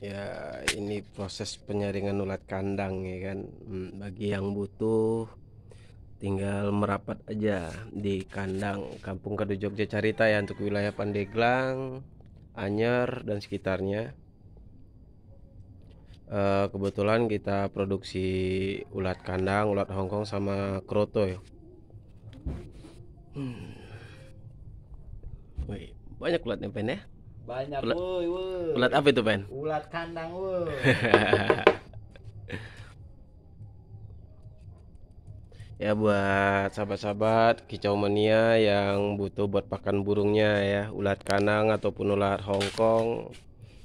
ya ini proses penyaringan ulat kandang ya kan hmm, bagi yang butuh tinggal merapat aja di kandang Kampung Kado Jogja Carita ya untuk wilayah Pandeglang Anyer dan sekitarnya eh, kebetulan kita produksi ulat kandang ulat Hongkong sama kroto ya hmm. Wih, banyak ulat nempen ya banyak ulat, woy, woy. Ulat apa itu, Ben? Ulat kandang, woy. ya buat sahabat-sahabat kicau mania yang butuh buat pakan burungnya ya ulat kandang ataupun ulat Hongkong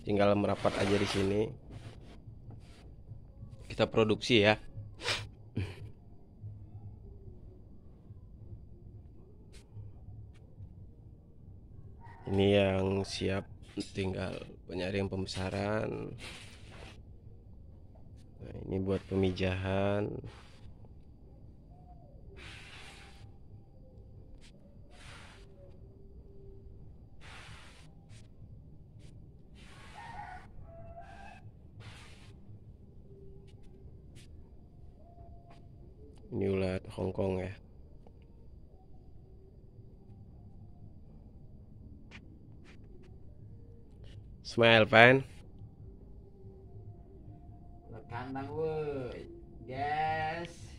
tinggal merapat aja di sini kita produksi ya ini yang siap tinggal penyaring pembesaran nah, ini buat pemijahan ini ulat Hongkong ya Smile pan. Lekandang woi. Yes.